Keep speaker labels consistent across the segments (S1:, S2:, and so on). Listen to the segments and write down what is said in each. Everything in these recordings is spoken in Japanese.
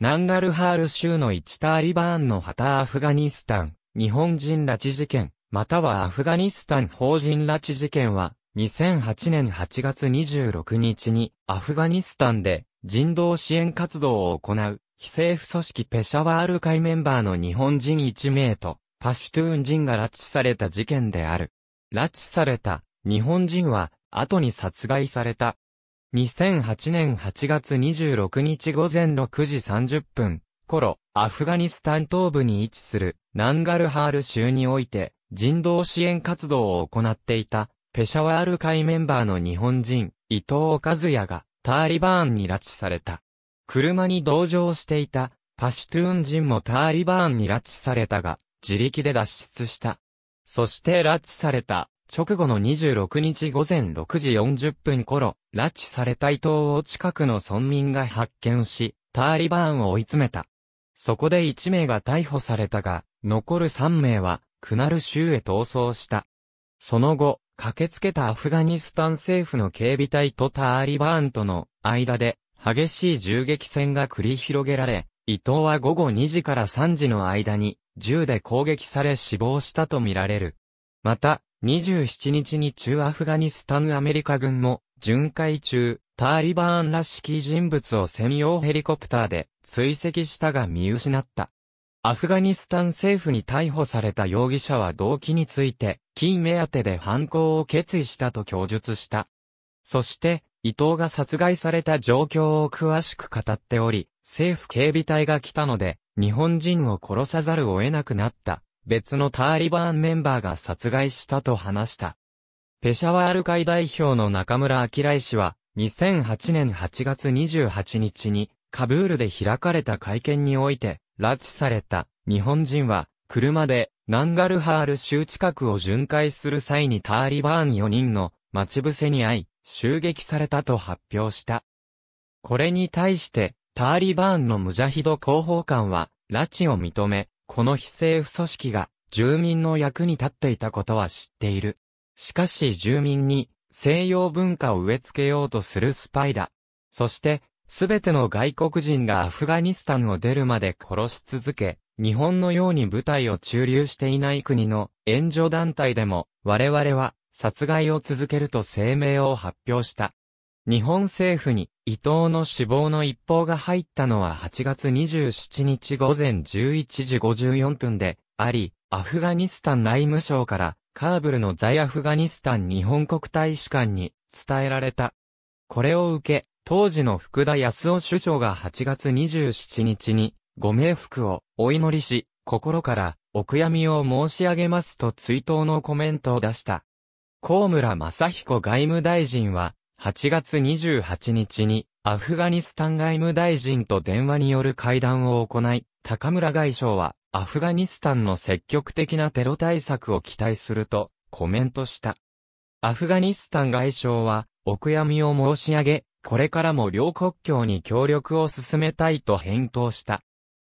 S1: ナンガルハール州の一タリバーンの旗アフガニスタン、日本人拉致事件、またはアフガニスタン法人拉致事件は、2008年8月26日に、アフガニスタンで人道支援活動を行う、非政府組織ペシャワール会メンバーの日本人1名と、パシュトゥーン人が拉致された事件である。拉致された、日本人は、後に殺害された、2008年8月26日午前6時30分頃、アフガニスタン東部に位置するナンガルハール州において人道支援活動を行っていたペシャワール会メンバーの日本人伊藤和也がターリバーンに拉致された。車に同乗していたパシュトゥーン人もターリバーンに拉致されたが自力で脱出した。そして拉致された直後の26日午前6時40分頃、拉致された伊藤を近くの村民が発見し、ターリバーンを追い詰めた。そこで1名が逮捕されたが、残る3名は、クナル州へ逃走した。その後、駆けつけたアフガニスタン政府の警備隊とターリバーンとの間で、激しい銃撃戦が繰り広げられ、伊藤は午後2時から3時の間に、銃で攻撃され死亡したとみられる。また、27日に中アフガニスタンアメリカ軍も、巡回中、タリバーンらしき人物を専用ヘリコプターで追跡したが見失った。アフガニスタン政府に逮捕された容疑者は動機について、金目当てで犯行を決意したと供述した。そして、伊藤が殺害された状況を詳しく語っており、政府警備隊が来たので、日本人を殺さざるを得なくなった、別のターリバーンメンバーが殺害したと話した。ペシャワール会代表の中村明井氏は、2008年8月28日に、カブールで開かれた会見において、拉致された日本人は、車でナンガルハール州近くを巡回する際にターリバーン4人の待ち伏せに遭い、襲撃されたと発表した。これに対して、ターリバーンのムジャヒド広報官は、拉致を認め、この非政府組織が住民の役に立っていたことは知っている。しかし住民に西洋文化を植え付けようとするスパイだ。そして、すべての外国人がアフガニスタンを出るまで殺し続け、日本のように部隊を駐留していない国の援助団体でも、我々は殺害を続けると声明を発表した。日本政府に伊藤の死亡の一報が入ったのは8月27日午前11時54分であり、アフガニスタン内務省からカーブルの在アフガニスタン日本国大使館に伝えられた。これを受け、当時の福田康夫首相が8月27日にご冥福をお祈りし、心からお悔やみを申し上げますと追悼のコメントを出した。高村正彦外務大臣は、8月28日に、アフガニスタン外務大臣と電話による会談を行い、高村外相は、アフガニスタンの積極的なテロ対策を期待すると、コメントした。アフガニスタン外相は、お悔やみを申し上げ、これからも両国境に協力を進めたいと返答した。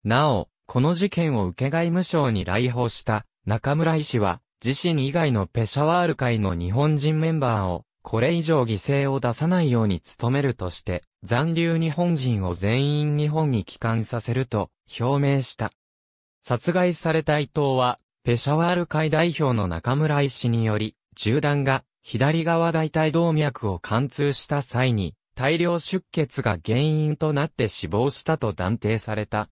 S1: なお、この事件を受け外務省に来訪した中村医師は、自身以外のペシャワール会の日本人メンバーをこれ以上犠牲を出さないように努めるとして、残留日本人を全員日本に帰還させると表明した。殺害された伊藤は、ペシャワール会代表の中村医師により、銃弾が左側大腿動脈を貫通した際に、大量出血が原因となって死亡したと断定された。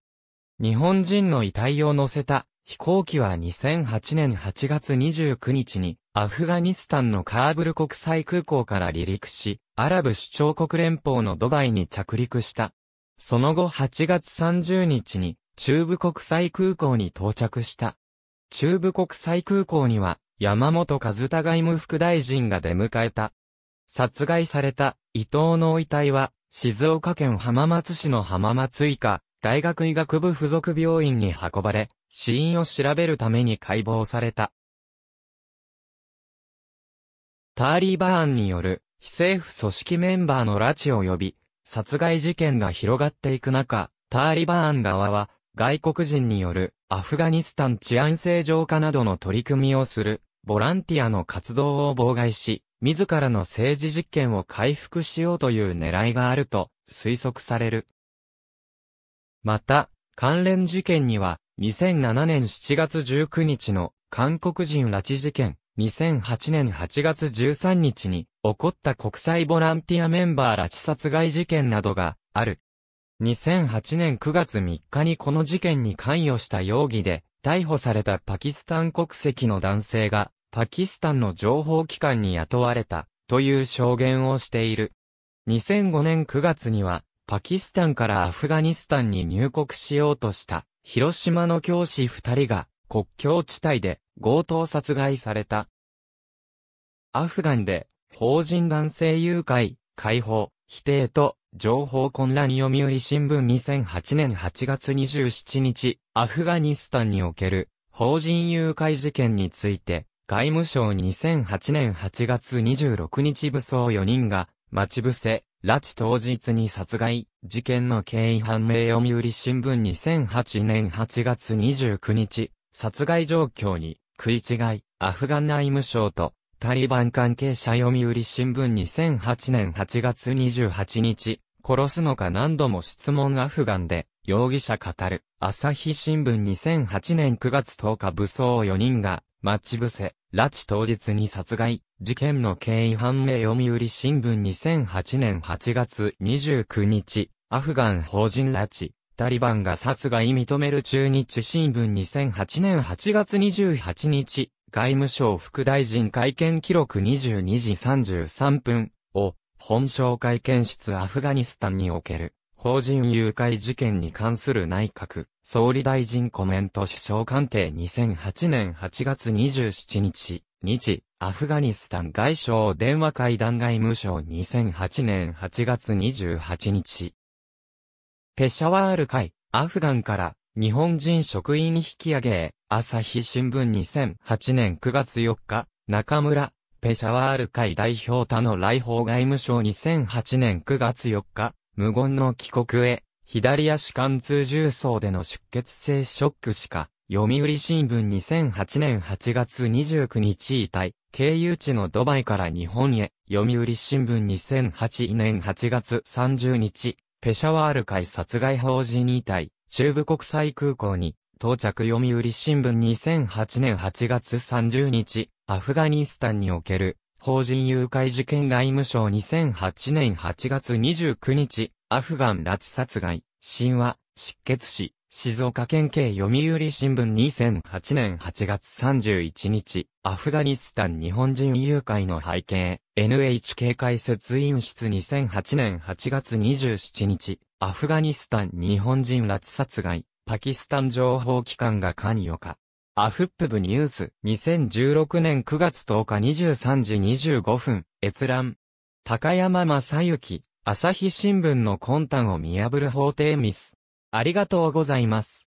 S1: 日本人の遺体を乗せた飛行機は2008年8月29日にアフガニスタンのカーブル国際空港から離陸し、アラブ首長国連邦のドバイに着陸した。その後8月30日に中部国際空港に到着した。中部国際空港には山本和田外務副大臣が出迎えた。殺害された伊藤の遺体は静岡県浜松市の浜松以下、大学医学部附属病院に運ばれ、死因を調べるために解剖された。ターリバーンによる非政府組織メンバーの拉致及び殺害事件が広がっていく中、ターリバーン側は外国人によるアフガニスタン治安正常化などの取り組みをするボランティアの活動を妨害し、自らの政治実権を回復しようという狙いがあると推測される。また、関連事件には2007年7月19日の韓国人拉致事件、2008年8月13日に起こった国際ボランティアメンバー拉致殺害事件などがある。2008年9月3日にこの事件に関与した容疑で逮捕されたパキスタン国籍の男性がパキスタンの情報機関に雇われたという証言をしている。2005年9月にはパキスタンからアフガニスタンに入国しようとした広島の教師2人が国境地帯で強盗殺害された。アフガンで法人男性誘拐、解放、否定と情報混乱読売新聞2008年8月27日、アフガニスタンにおける法人誘拐事件について、外務省2008年8月26日武装4人が、待ち伏せ、拉致当日に殺害、事件の経緯判明読売新聞2008年8月29日、殺害状況に食い違い、アフガン内務省とタリバン関係者読売新聞2008年8月28日、殺すのか何度も質問アフガンで、容疑者語る、朝日新聞2008年9月10日武装4人が、待ち伏せ、拉致当日に殺害、事件の経緯判明読売新聞2008年8月29日、アフガン法人拉致、タリバンが殺害認める中日新聞2008年8月28日、外務省副大臣会見記録22時33分を、本省会見室アフガニスタンにおける、法人誘拐事件に関する内閣、総理大臣コメント首相官邸2008年8月27日、日、アフガニスタン外相電話会談外務省2008年8月28日、ペシャワール会、アフガンから日本人職員引き上げへ、朝日新聞2008年9月4日、中村、ペシャワール会代表他の来訪外務省2008年9月4日、無言の帰国へ、左足貫通重装での出血性ショックしか、読売新聞2008年8月29日遺体、経由地のドバイから日本へ、読売新聞2008年8月30日、ペシャワール会殺害法人遺体中部国際空港に、到着読売新聞2008年8月30日、アフガニスタンにおける、法人誘拐事件外務省2008年8月29日、アフガン拉致殺害、神話、失血死、静岡県警読売新聞2008年8月31日、アフガニスタン日本人誘拐の背景、NHK 解説委員室2008年8月27日、アフガニスタン日本人拉致殺害、パキスタン情報機関が関与か。アフップ部ニュース、2016年9月10日23時25分、閲覧。高山正幸、朝日新聞の魂胆を見破る法廷ミス。ありがとうございます。